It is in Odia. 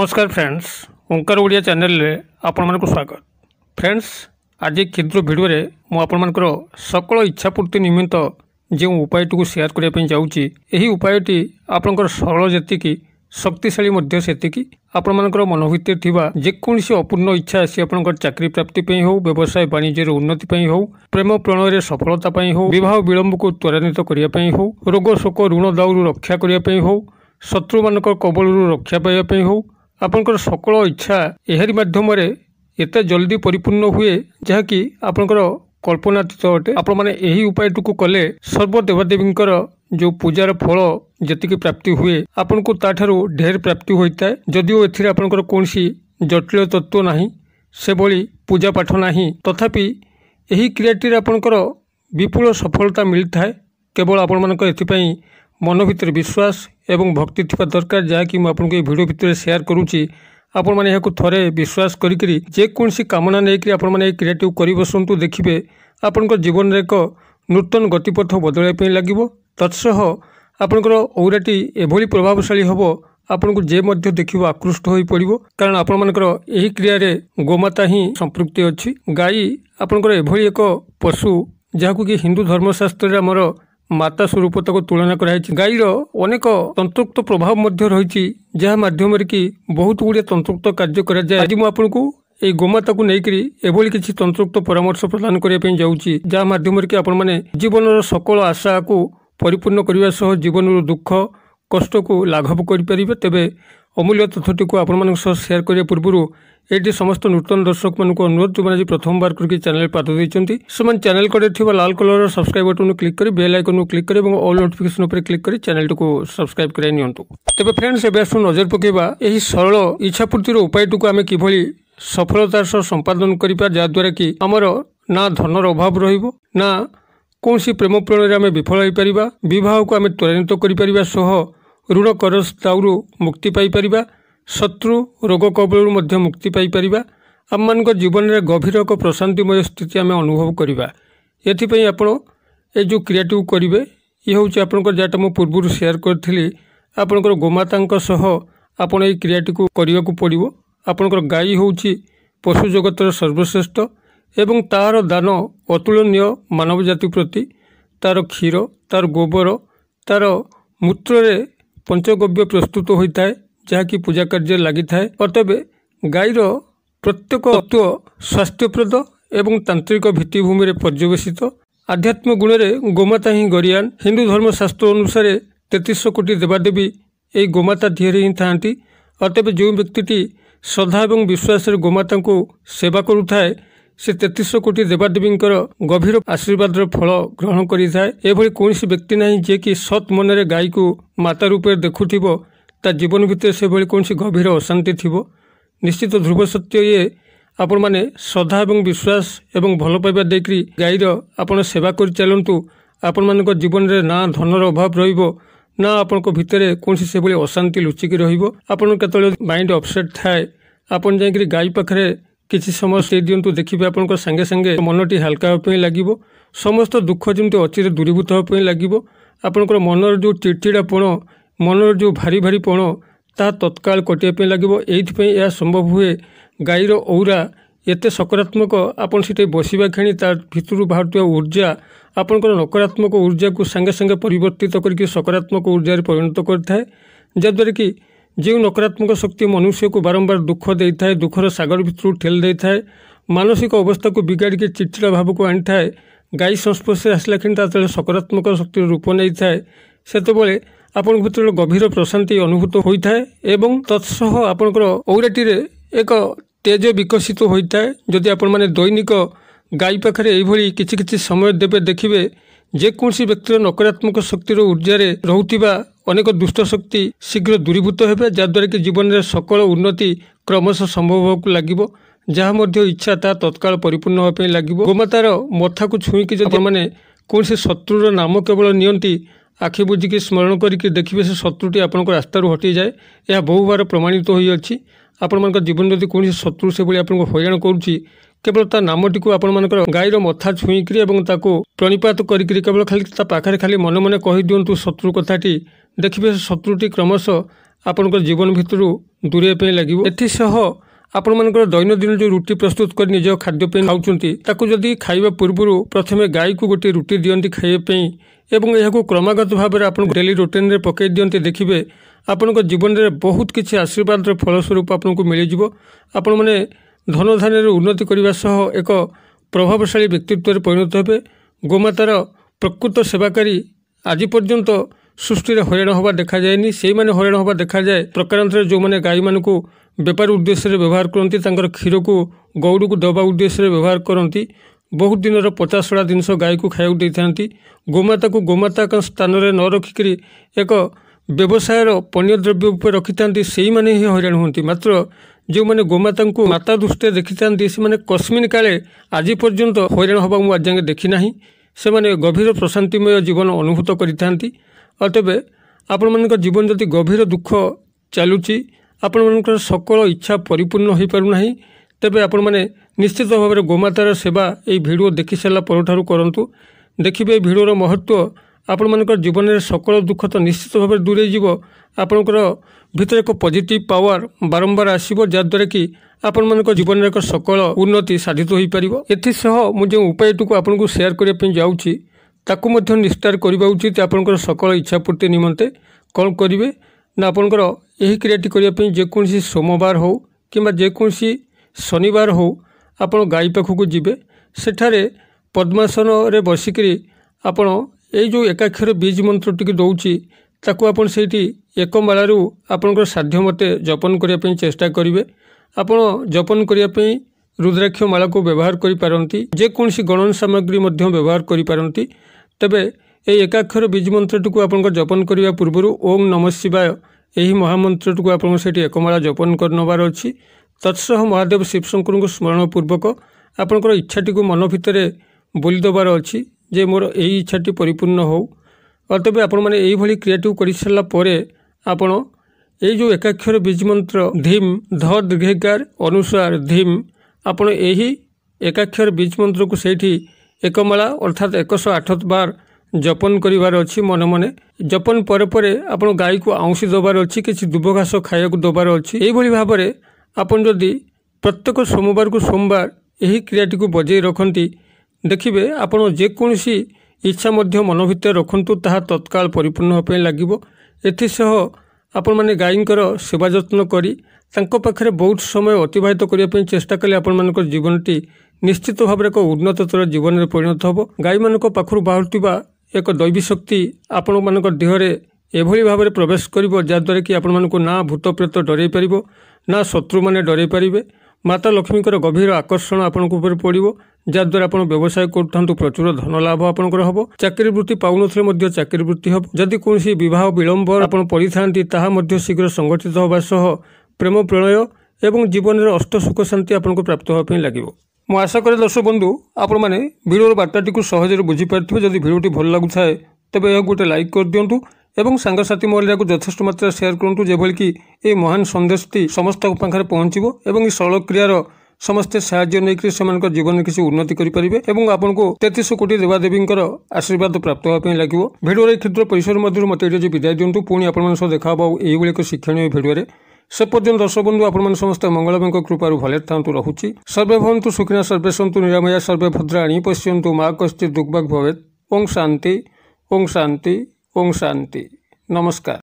ନମସ୍କାର ଫ୍ରେଣ୍ଡସ୍ ଓଙ୍କାର ଓଡ଼ିଆ ଚ୍ୟାନେଲରେ ଆପଣମାନଙ୍କୁ ସ୍ୱାଗତ ଫ୍ରେଣ୍ଡସ୍ ଆଜି କ୍ଷୁଦ୍ର ଭିଡ଼ିଓରେ ମୁଁ ଆପଣମାନଙ୍କର ସକଳ ଇଚ୍ଛାପୂର୍ତ୍ତି ନିମିତ୍ତ ଯେଉଁ ଉପାୟଟିକୁ ସେୟାର କରିବା ପାଇଁ ଯାଉଛି ଏହି ଉପାୟଟି ଆପଣଙ୍କର ସରଳ ଯେତିକି ଶକ୍ତିଶାଳୀ ମଧ୍ୟ ସେତିକି ଆପଣମାନଙ୍କର ମନ ଭିତରେ ଥିବା ଯେକୌଣସି ଅପୂର୍ଣ୍ଣ ଇଚ୍ଛା ଆସି ଆପଣଙ୍କର ଚାକିରି ପ୍ରାପ୍ତି ପାଇଁ ହେଉ ବ୍ୟବସାୟ ବାଣିଜ୍ୟରେ ଉନ୍ନତି ପାଇଁ ହେଉ ପ୍ରେମ ପ୍ରଣୟରେ ସଫଳତା ପାଇଁ ହେଉ ବିବାହ ବିଳମ୍ବକୁ ତ୍ୱରାନ୍ୱିତ କରିବା ପାଇଁ ହେଉ ରୋଗ ଶୋକ ଋଣ ଦାଉରୁ ରକ୍ଷା କରିବା ପାଇଁ ହେଉ ଶତ୍ରୁମାନଙ୍କ କବଳରୁ ରକ୍ଷା ପାଇବା ପାଇଁ ହେଉ ଆପଣଙ୍କର ସକଳ ଇଚ୍ଛା ଏହାରି ମାଧ୍ୟମରେ ଏତେ ଜଲ୍ଦି ପରିପୂର୍ଣ୍ଣ ହୁଏ ଯାହାକି ଆପଣଙ୍କର କଳ୍ପନାତୀତ ଅଟେ ଆପଣମାନେ ଏହି ଉପାୟଟିକୁ କଲେ ସର୍ବଦେବାଦେବୀଙ୍କର ଯେଉଁ ପୂଜାର ଫଳ ଯେତିକି ପ୍ରାପ୍ତି ହୁଏ ଆପଣଙ୍କୁ ତାଠାରୁ ଢେର ପ୍ରାପ୍ତି ହୋଇଥାଏ ଯଦିଓ ଏଥିରେ ଆପଣଙ୍କର କୌଣସି ଜଟିଳ ତତ୍ତ୍ୱ ନାହିଁ ସେଭଳି ପୂଜାପାଠ ନାହିଁ ତଥାପି ଏହି କ୍ରିୟାଟିରେ ଆପଣଙ୍କର ବିପୁଳ ସଫଳତା ମିଳିଥାଏ କେବଳ ଆପଣମାନଙ୍କ ଏଥିପାଇଁ ମନ ଭିତରେ ବିଶ୍ୱାସ ଏବଂ ଭକ୍ତି ଥିବା ଦରକାର ଯାହାକି ମୁଁ ଆପଣଙ୍କୁ ଏହି ଭିଡ଼ିଓ ଭିତରେ ସେୟାର କରୁଛି ଆପଣମାନେ ଏହାକୁ ଥରେ ବିଶ୍ୱାସ କରିକିରି ଯେକୌଣସି କାମନା ନେଇକରି ଆପଣମାନେ ଏହି କ୍ରିଏଟିଭ୍ କରି ବସନ୍ତୁ ଦେଖିବେ ଆପଣଙ୍କ ଜୀବନରେ ଏକ ନୂତନ ଗତିପଥ ବଦଳାଇବା ପାଇଁ ଲାଗିବ ତତ୍ସହ ଆପଣଙ୍କର ଔରାଟି ଏଭଳି ପ୍ରଭାବଶାଳୀ ହେବ ଆପଣଙ୍କୁ ଯେ ମଧ୍ୟ ଦେଖିବ ଆକୃଷ୍ଟ ହୋଇପଡ଼ିବ କାରଣ ଆପଣମାନଙ୍କର ଏହି କ୍ରିୟାରେ ଗୋମାତା ହିଁ ସମ୍ପୃକ୍ତି ଅଛି ଗାଈ ଆପଣଙ୍କର ଏଭଳି ଏକ ପଶୁ ଯାହାକୁ କି ହିନ୍ଦୁ ଧର୍ମଶାସ୍ତ୍ରରେ ଆମର ମାତା ସ୍ୱରୂପ ତାକୁ ତୁଳନା କରାଯାଇଛି ଗାଈର ଅନେକ ତନ୍ତୃକ୍ତ ପ୍ରଭାବ ମଧ୍ୟ ରହିଛି ଯାହା ମାଧ୍ୟମରେ କି ବହୁତ ଗୁଡ଼ିଏ ତନ୍ତୃକ୍ତ କାର୍ଯ୍ୟ କରାଯାଏ ଆଜି ମୁଁ ଆପଣଙ୍କୁ ଏହି ଗୋମାତାକୁ ନେଇକରି ଏଭଳି କିଛି ତନ୍ତୃକ୍ତ ପରାମର୍ଶ ପ୍ରଦାନ କରିବା ପାଇଁ ଯାଉଛି ଯାହା ମାଧ୍ୟମରେ କି ଆପଣମାନେ ଜୀବନର ସକଳ ଆଶାକୁ ପରିପୂର୍ଣ୍ଣ କରିବା ସହ ଜୀବନର ଦୁଃଖ କଷ୍ଟକୁ ଲାଘବ କରିପାରିବେ ତେବେ ଅମୂଲ୍ୟ ତଥ୍ୟଟିକୁ ଆପଣମାନଙ୍କ ସହ ସେୟାର କରିବା ପୂର୍ବରୁ ଏଇଠି ସମସ୍ତ ନୂତନ ଦର୍ଶକମାନଙ୍କୁ ଅନୁରୋଧ ଯେଉଁମାନେ ଆଜି ପ୍ରଥମବାର କରିକି ଚ୍ୟାନେଲ୍ ପାଦ ଦେଇଛନ୍ତି ସେମାନେ ଚ୍ୟାନେଲ୍ କଡ଼ରେ ଥିବା ଲାଲ କଲର୍ର ସବସ୍କ୍ରାଇବ୍ ବଟନ୍କୁ କ୍ଲିକ୍ କରି ବେଲ୍ ଆଇକନ୍କୁ କ୍ଲିକ୍ କରି ଏବଂ ଅଲ୍ ନୋଟିଫିକେସନ୍ ଉପରେ କ୍ଲିକ୍ କରି ଚ୍ୟାନେଲ୍ଟିକୁ ସବସ୍କ୍ରାଇବ୍ କରାଇ ନିଅନ୍ତୁ ତେବେ ଫ୍ରେଣ୍ଡସ୍ ଏବେ ଆସୁ ନଜର ପକାଇବା ଏହି ସରଳ ଇଚ୍ଛାପୂର୍ତ୍ତିର ଉପାୟଟିକୁ ଆମେ କିଭଳି ସଫଳତାର ସହ ସମ୍ପାଦନ କରିବା ଯାହାଦ୍ୱାରା କି ଆମର ନା ଧନର ଅଭାବ ରହିବ ନା କୌଣସି ପ୍ରେମ ପ୍ରଣୟରେ ଆମେ ବିଫଳ ହୋଇପାରିବା ବିବାହକୁ ଆମେ ତ୍ୱରାନ୍ୱିତ କରିପାରିବା ସହ ଋଣ କରଜ ଦାଉରୁ ମୁକ୍ତି ପାଇପାରିବା ଶତ୍ରୁ ରୋଗ କବଳରୁ ମଧ୍ୟ ମୁକ୍ତି ପାଇପାରିବା ଆମମାନଙ୍କ ଜୀବନରେ ଗଭୀର ଏକ ପ୍ରଶାନ୍ତିମୟ ସ୍ଥିତି ଆମେ ଅନୁଭବ କରିବା ଏଥିପାଇଁ ଆପଣ ଏ ଯେଉଁ କ୍ରିୟାଟିକୁ କରିବେ ଇଏ ହେଉଛି ଆପଣଙ୍କର ଯାହାଟା ମୁଁ ପୂର୍ବରୁ ସେୟାର କରିଥିଲି ଆପଣଙ୍କର ଗୋମାତାଙ୍କ ସହ ଆପଣ ଏହି କ୍ରିୟାଟିକୁ କରିବାକୁ ପଡ଼ିବ ଆପଣଙ୍କର ଗାଈ ହେଉଛି ପଶୁ ଜଗତର ସର୍ବଶ୍ରେଷ୍ଠ ଏବଂ ତା'ର ଦାନ ଅତୁଳନୀୟ ମାନବ ଜାତି ପ୍ରତି ତା'ର କ୍ଷୀର ତା'ର ଗୋବର ତା'ର ମୂତ୍ରରେ ପଞ୍ଚଗବ୍ୟ ପ୍ରସ୍ତୁତ ହୋଇଥାଏ ଯାହାକି ପୂଜା କାର୍ଯ୍ୟରେ ଲାଗିଥାଏ ଅତଏବ ଗାଈର ପ୍ରତ୍ୟେକ ତତ୍ତ୍ୱ ସ୍ୱାସ୍ଥ୍ୟପ୍ରଦ ଏବଂ ତାନ୍ତ୍ରିକ ଭିତ୍ତିଭୂମିରେ ପର୍ଯ୍ୟବେସିତ ଆଧ୍ୟାତ୍ମ ଗୁଣରେ ଗୋମାତା ହିଁ ଗରିଆନ ହିନ୍ଦୁ ଧର୍ମଶାସ୍ତ୍ର ଅନୁସାରେ ତେତିଶଶହ କୋଟି ଦେବାଦେବୀ ଏହି ଗୋମାତା ଧିଏରେ ହିଁ ଥାଆନ୍ତି ଅତଏବ ଯେଉଁ ବ୍ୟକ୍ତିଟି ଶ୍ରଦ୍ଧା ଏବଂ ବିଶ୍ୱାସରେ ଗୋମାତାଙ୍କୁ ସେବା କରୁଥାଏ ସେ ତେତିଶ କୋଟି ଦେବାଦେବୀଙ୍କର ଗଭୀର ଆଶୀର୍ବାଦର ଫଳ ଗ୍ରହଣ କରିଥାଏ ଏଭଳି କୌଣସି ବ୍ୟକ୍ତି ନାହିଁ ଯିଏକି ସତ୍ ମନରେ ଗାଈକୁ ମାତା ରୂପେ ଦେଖୁଥିବ ତା ଜୀବନ ଭିତରେ ସେଭଳି କୌଣସି ଗଭୀର ଅଶାନ୍ତି ଥିବ ନିଶ୍ଚିତ ଧ୍ରୁବ ସତ୍ୟ ଇଏ ଆପଣମାନେ ଶ୍ରଦ୍ଧା ଏବଂ ବିଶ୍ୱାସ ଏବଂ ଭଲ ପାଇବା ଦେଇକରି ଗାଈର ଆପଣ ସେବା କରି ଚାଲନ୍ତୁ ଆପଣମାନଙ୍କ ଜୀବନରେ ନା ଧନର ଅଭାବ ରହିବ ନା ଆପଣଙ୍କ ଭିତରେ କୌଣସି ସେଭଳି ଅଶାନ୍ତି ଲୁଚିକି ରହିବ ଆପଣଙ୍କ କେତେବେଳେ ମାଇଣ୍ଡ ଅପସେଟ୍ ଥାଏ ଆପଣ ଯାଇକରି ଗାଈ ପାଖରେ କିଛି ସମୟ ଷ୍ଟେଡିୟମ୍କୁ ଦେଖିବେ ଆପଣଙ୍କ ସାଙ୍ଗେ ସାଙ୍ଗେ ମନଟି ହାଲକା ହେବା ପାଇଁ ଲାଗିବ ସମସ୍ତ ଦୁଃଖ ଯେମିତି ଅଚିରେ ଦୂରୀଭୂତ ହେବା ପାଇଁ ଲାଗିବ ଆପଣଙ୍କର ମନର ଯେଉଁ ଚିଡ଼ଚିଡ଼ା ପଣ ମନର ଯେଉଁ ଭାରି ଭାରି ପଣ ତାହା ତତ୍କାଳ କଟିବା ପାଇଁ ଲାଗିବ ଏଇଥିପାଇଁ ଏହା ସମ୍ଭବ ହୁଏ ଗାଈର ଔରା ଏତେ ସକାରାତ୍ମକ ଆପଣ ସେଠି ବସିବା କ୍ଷଣି ତା ଭିତରୁ ବାହାରୁଥିବା ଉର୍ଜା ଆପଣଙ୍କର ନକାରାତ୍ମକ ଉର୍ଜାକୁ ସାଙ୍ଗେ ସାଙ୍ଗେ ପରିବର୍ତ୍ତିତ କରିକି ସକାରାତ୍ମକ ଉର୍ଜାରେ ପରିଣତ କରିଥାଏ ଯାହାଦ୍ୱାରା କି ଯେଉଁ ନକାରାତ୍ମକ ଶକ୍ତି ମନୁଷ୍ୟକୁ ବାରମ୍ବାର ଦୁଃଖ ଦେଇଥାଏ ଦୁଃଖର ସାଗର ଭିତରୁ ଠେଲି ଦେଇଥାଏ ମାନସିକ ଅବସ୍ଥାକୁ ବିଗାଡ଼ିକି ଚିଠିଳ ଭାବକୁ ଆଣିଥାଏ ଗାଈ ସଂସ୍ପର୍ଶରେ ଆସିଲା କ୍ଷଣି ତା ତଳେ ସକାରାତ୍ମକ ଶକ୍ତିର ରୂପ ନେଇଥାଏ ସେତେବେଳେ ଆପଣଙ୍କ ଭିତରେ ଗଭୀର ପ୍ରଶାନ୍ତି ଅନୁଭୂତ ହୋଇଥାଏ ଏବଂ ତତ୍ସହ ଆପଣଙ୍କର ଔରାଟିରେ ଏକ ତେଜ ବିକଶିତ ହୋଇଥାଏ ଯଦି ଆପଣମାନେ ଦୈନିକ ଗାଈ ପାଖରେ ଏହିଭଳି କିଛି କିଛି ସମୟ ଦେବେ ଦେଖିବେ ଯେକୌଣସି ବ୍ୟକ୍ତିର ନକାରାତ୍ମକ ଶକ୍ତିର ଉର୍ଜାରେ ରହୁଥିବା ଅନେକ ଦୁଷ୍ଟ ଶକ୍ତି ଶୀଘ୍ର ଦୂରୀଭୂତ ହେବେ ଯାହାଦ୍ୱାରା କି ଜୀବନରେ ସକଳ ଉନ୍ନତି କ୍ରମଶଃ ସମ୍ଭବ ହେବାକୁ ଲାଗିବ ଯାହା ମଧ୍ୟ ଇଚ୍ଛା ତାହା ତତ୍କାଳ ପରିପୂର୍ଣ୍ଣ ହେବା ପାଇଁ ଲାଗିବ ଗୋମାତାର ମଥାକୁ ଛୁଇଁକି ଯଦି ସେମାନେ କୌଣସି ଶତ୍ରୁର ନାମ କେବଳ ନିଅନ୍ତି ଆଖି ବୁଝିକି ସ୍ମରଣ କରିକି ଦେଖିବେ ସେ ଶତ୍ରୁଟି ଆପଣଙ୍କ ରାସ୍ତାରୁ ହଟିଯାଏ ଏହା ବହୁବାର ପ୍ରମାଣିତ ହୋଇଅଛି ଆପଣମାନଙ୍କ ଜୀବନ ଯଦି କୌଣସି ଶତ୍ରୁ ସେଭଳି ଆପଣଙ୍କୁ ହଇରାଣ କରୁଛି କେବଳ ତା ନାମଟିକୁ ଆପଣମାନଙ୍କର ଗାଈର ମଥା ଛୁଇଁକିରି ଏବଂ ତାକୁ ପ୍ରଣିପାତ କରିକିରି କେବଳ ଖାଲି ତା ପାଖରେ ଖାଲି ମନେ ମନେ କହିଦିଅନ୍ତୁ ଶତ୍ରୁ କଥାଟି ଦେଖିବେ ସେ ଶତ୍ରୁଟି କ୍ରମଶଃ ଆପଣଙ୍କର ଜୀବନ ଭିତରୁ ଦୂରେଇବା ପାଇଁ ଲାଗିବ ଏଥିସହ ଆପଣମାନଙ୍କର ଦୈନନ୍ଦିନ ଯେଉଁ ରୁଟି ପ୍ରସ୍ତୁତ କରି ନିଜ ଖାଦ୍ୟ ପାଇଁ ଖାଉଛନ୍ତି ତାକୁ ଯଦି ଖାଇବା ପୂର୍ବରୁ ପ୍ରଥମେ ଗାଈକୁ ଗୋଟିଏ ରୁଟି ଦିଅନ୍ତି ଖାଇବା ପାଇଁ ଏବଂ ଏହାକୁ କ୍ରମାଗତ ଭାବରେ ଆପଣ ଡେଲି ରୁଟିନ୍ରେ ପକାଇ ଦିଅନ୍ତି ଦେଖିବେ ଆପଣଙ୍କ ଜୀବନରେ ବହୁତ କିଛି ଆଶୀର୍ବାଦର ଫଳସ୍ୱରୂପ ଆପଣଙ୍କୁ ମିଳିଯିବ ଆପଣମାନେ ଧନଧାନ୍ୟରେ ଉନ୍ନତି କରିବା ସହ ଏକ ପ୍ରଭାବଶାଳୀ ବ୍ୟକ୍ତିତ୍ୱରେ ପରିଣତ ହେବେ ଗୋମାତାର ପ୍ରକୃତ ସେବାକାରୀ ଆଜି ପର୍ଯ୍ୟନ୍ତ ସୃଷ୍ଟିରେ ହଇରାଣ ହେବା ଦେଖାଯାଏନି ସେଇମାନେ ହଇରାଣ ହେବା ଦେଖାଯାଏ ପ୍ରକାରାନ୍ତରେ ଯେଉଁମାନେ ଗାଈମାନଙ୍କୁ ବେପାର ଉଦ୍ଦେଶ୍ୟରେ ବ୍ୟବହାର କରନ୍ତି ତାଙ୍କର କ୍ଷୀରକୁ ଗଉଡ଼ିକୁ ଦେବା ଉଦ୍ଦେଶ୍ୟରେ ବ୍ୟବହାର କରନ୍ତି ବହୁତ ଦିନର ପଚାଶଳା ଜିନିଷ ଗାଈକୁ ଖାଇବାକୁ ଦେଇଥାନ୍ତି ଗୋମାତାକୁ ଗୋମାତାଙ୍କ ସ୍ଥାନରେ ନ ରଖିକରି ଏକ ବ୍ୟବସାୟର ପନୀୟ ଦ୍ରବ୍ୟ ଉପରେ ରଖିଥାନ୍ତି ସେଇମାନେ ହିଁ ହଇରାଣ ହୁଅନ୍ତି ମାତ୍ର ଯେଉଁମାନେ ଗୋମାତାଙ୍କୁ ମାତା ଦୃଷ୍ଟିରେ ଦେଖିଥାନ୍ତି ସେମାନେ କଶ୍ମୀର କାଳେ ଆଜି ପର୍ଯ୍ୟନ୍ତ ହଇରାଣ ହେବାକୁ ମୁଁ ଆଜ୍ଞା ଦେଖିନାହିଁ ସେମାନେ ଗଭୀର ପ୍ରଶାନ୍ତିମୟ ଜୀବନ ଅନୁଭୂତ କରିଥାନ୍ତି ଆଉ ତେବେ ଆପଣମାନଙ୍କ ଜୀବନ ଯଦି ଗଭୀର ଦୁଃଖ ଚାଲୁଛି ଆପଣମାନଙ୍କର ସକଳ ଇଚ୍ଛା ପରିପୂର୍ଣ୍ଣ ହୋଇପାରୁନାହିଁ ତେବେ ଆପଣମାନେ ନିଶ୍ଚିତ ଭାବରେ ଗୋମାତାର ସେବା ଏହି ଭିଡ଼ିଓ ଦେଖିସାରିଲା ପରଠାରୁ କରନ୍ତୁ ଦେଖିବେ ଏହି ଭିଡ଼ିଓର ମହତ୍ଵ ଆପଣମାନଙ୍କର ଜୀବନରେ ସକଳ ଦୁଃଖ ତ ନିଶ୍ଚିତ ଭାବରେ ଦୂରେଇ ଯିବ ଆପଣଙ୍କର ଭିତରେ ଏକ ପଜିଟିଭ ପାୱାର ବାରମ୍ବାର ଆସିବ ଯାହାଦ୍ୱାରା କି ଆପଣମାନଙ୍କ ଜୀବନରେ ଏକ ସକଳ ଉନ୍ନତି ସାଧିତ ହୋଇପାରିବ ଏଥିସହ ମୁଁ ଯେଉଁ ଉପାୟଟିକୁ ଆପଣଙ୍କୁ ସେୟାର କରିବା ପାଇଁ ଯାଉଛି ତାକୁ ମଧ୍ୟ ନିସ୍ତାର କରିବା ଉଚିତ ଆପଣଙ୍କର ସକଳ ଇଚ୍ଛାପୂର୍ତ୍ତି ନିମନ୍ତେ କ'ଣ କରିବେ ନା ଆପଣଙ୍କର ଏହି କ୍ରିୟାଟି କରିବା ପାଇଁ ଯେକୌଣସି ସୋମବାର ହେଉ କିମ୍ବା ଯେକୌଣସି ଶନିବାର ହେଉ ଆପଣ ଗାଈ ପାଖକୁ ଯିବେ ସେଠାରେ ପଦ୍ମାସନରେ ବସିକରି ଆପଣ ଏଇ ଯେଉଁ ଏକାକ୍ଷର ବୀଜ ମନ୍ତ୍ରଟିକୁ ଦେଉଛି ତାକୁ ଆପଣ ସେଇଠି ଏକ ମାଳାରୁ ଆପଣଙ୍କର ସାଧ୍ୟ ମତେ ଜପନ କରିବା ପାଇଁ ଚେଷ୍ଟା କରିବେ ଆପଣ ଜପନ କରିବା ପାଇଁ ରୁଦ୍ରାକ୍ଷ ମାଳାକୁ ବ୍ୟବହାର କରିପାରନ୍ତି ଯେକୌଣସି ଗଣନ ସାମଗ୍ରୀ ମଧ୍ୟ ବ୍ୟବହାର କରିପାରନ୍ତି ତେବେ ଏହି ଏକାକ୍ଷର ବୀଜ ମନ୍ତ୍ରଟିକୁ ଆପଣଙ୍କ ଜପନ କରିବା ପୂର୍ବରୁ ଓମ୍ ନମ ଶିବାୟ ଏହି ମହାମନ୍ତ୍ରଟିକୁ ଆପଣ ସେଠି ଏକମାଳା ଜପନ କରିନେବାର ଅଛି ତତ୍ସହ ମହାଦେବ ଶିବଶଙ୍କରଙ୍କୁ ସ୍ମରଣ ପୂର୍ବକ ଆପଣଙ୍କର ଇଚ୍ଛାଟିକୁ ମନ ଭିତରେ ବୋଲିଦେବାର ଅଛି ଯେ ମୋର ଏହି ଇଚ୍ଛାଟି ପରିପୂର୍ଣ୍ଣ ହେଉ ଆଉ ତେବେ ଆପଣମାନେ ଏହିଭଳି କ୍ରିଏଟିଭ୍ କରିସାରିଲା ପରେ ଆପଣ ଏଇ ଯେଉଁ ଏକାକ୍ଷର ବୀଜ ମନ୍ତ୍ର ଧିମ୍ ଧ ଦୀର୍ଘେକାର ଅନୁସାର ଧିମ୍ ଆପଣ ଏହି ଏକାକ୍ଷର ବୀଜ ମନ୍ତ୍ରକୁ ସେଇଠି ଏକମାଳା ଅର୍ଥାତ୍ ଏକଶହ ଆଠ ବାର ଜପନ କରିବାର ଅଛି ମନେ ମନେ ଜପନ ପରେ ପରେ ଆପଣ ଗାଈକୁ ଆଉଁସି ଦେବାର ଅଛି କିଛି ଦୁବ ଘାସ ଖାଇବାକୁ ଦେବାର ଅଛି ଏହିଭଳି ଭାବରେ ଆପଣ ଯଦି ପ୍ରତ୍ୟେକ ସୋମବାରକୁ ସୋମବାର ଏହି କ୍ରିୟାଟିକୁ ବଜାଇ ରଖନ୍ତି ଦେଖିବେ ଆପଣ ଯେକୌଣସି ଇଚ୍ଛା ମଧ୍ୟ ମନ ଭିତରେ ରଖନ୍ତୁ ତାହା ତତ୍କାଳ ପରିପୂର୍ଣ୍ଣ ହେବା ପାଇଁ ଲାଗିବ ଏଥିସହ ଆପଣମାନେ ଗାଈଙ୍କର ସେବା ଯତ୍ନ କରି ତାଙ୍କ ପାଖରେ ବହୁତ ସମୟ ଅତିବାହିତ କରିବା ପାଇଁ ଚେଷ୍ଟା କଲେ ଆପଣମାନଙ୍କର ଜୀବନଟି ନିଶ୍ଚିତ ଭାବରେ ଏକ ଉନ୍ନତତର ଜୀବନରେ ପରିଣତ ହେବ ଗାଈମାନଙ୍କ ପାଖରୁ ବାହାରୁଥିବା ଏକ ଦୈବୀ ଶକ୍ତି ଆପଣମାନଙ୍କ ଦେହରେ ଏଭଳି ଭାବରେ ପ୍ରବେଶ କରିବ ଯାହାଦ୍ୱାରା କି ଆପଣମାନଙ୍କୁ ନା ଭୂତପ୍ରେତ ଡରେଇ ପାରିବ ନା ଶତ୍ରୁମାନେ ଡରେଇ ପାରିବେ ମାତା ଲକ୍ଷ୍ମୀଙ୍କର ଗଭୀର ଆକର୍ଷଣ ଆପଣଙ୍କ ଉପରେ ପଡ଼ିବ ଯାହାଦ୍ୱାରା ଆପଣ ବ୍ୟବସାୟ କରୁଥାନ୍ତୁ ପ୍ରଚୁର ଧନ ଲାଭ ଆପଣଙ୍କର ହେବ ଚାକିରି ବୃତ୍ତି ପାଉନଥିଲେ ମଧ୍ୟ ଚାକିରି ବୃତ୍ତି ହେବ ଯଦି କୌଣସି ବିବାହ ବିଳମ୍ବ ଆପଣ ପଡ଼ିଥାନ୍ତି ତାହା ମଧ୍ୟ ଶୀଘ୍ର ସଂଗଠିତ ହେବା ସହ প্রেম প্রণয় এবং জীবনের অষ্ট সুখ শান্তি আপনার প্রাপ্ত হওয়া লাগিব ମୁଁ ଆଶା କରେ ଦର୍ଶକ ବନ୍ଧୁ ଆପଣମାନେ ଭିଡ଼ିଓର ବାର୍ତ୍ତାଟିକୁ ସହଜରେ ବୁଝିପାରିଥିବେ ଯଦି ଭିଡ଼ିଓଟି ଭଲ ଲାଗୁଥାଏ ତେବେ ଏହାକୁ ଗୋଟେ ଲାଇକ୍ କରିଦିଅନ୍ତୁ ଏବଂ ସାଙ୍ଗସାଥି ମହଲରେ ଏହାକୁ ଯଥେଷ୍ଟ ମାତ୍ରାରେ ସେୟାର କରନ୍ତୁ ଯେଭଳିକି ଏହି ମହାନ ସନ୍ଦେଶଟି ସମସ୍ତଙ୍କ ପାଖରେ ପହଞ୍ଚିବ ଏବଂ ଏହି ସରଳ କ୍ରିୟାର ସମସ୍ତେ ସାହାଯ୍ୟ ନେଇକରି ସେମାନଙ୍କ ଜୀବନରେ କିଛି ଉନ୍ନତି କରିପାରିବେ ଏବଂ ଆପଣଙ୍କୁ ତେତିଶ କୋଟି ଦେବାଦେବୀଙ୍କର ଆଶୀର୍ବାଦ ପ୍ରାପ୍ତ ହେବା ପାଇଁ ଲାଗିବ ଭିଡ଼ିଓରେ କ୍ଷୁଦ୍ର ପରିସର ମଧ୍ୟରୁ ମୋତେ ଏଠି ବିଦାୟ ଦିଅନ୍ତୁ ପୁଣି ଆପଣମାନଙ୍କ ସହ ଦେଖା ହେବ ଏଇଭଳି ଏକ ଶିକ୍ଷଣୀୟ ଭିଡ଼ିଓରେ সে পর্যন্ত দর্শক বন্ধু আপনার সমস্ত মঙ্গল কৃপার ভালো থাকুন রহুচি সর্বে ভবন্তু সুখিনা সর্বে সন্তু নিরাময়া সর্বে ভদ্রাণী পশ্যন্তু মা কষ্টি দুর্বাক ভবেত ওং শান্তি ওং শান্তি ওং শান্তি নমস্কার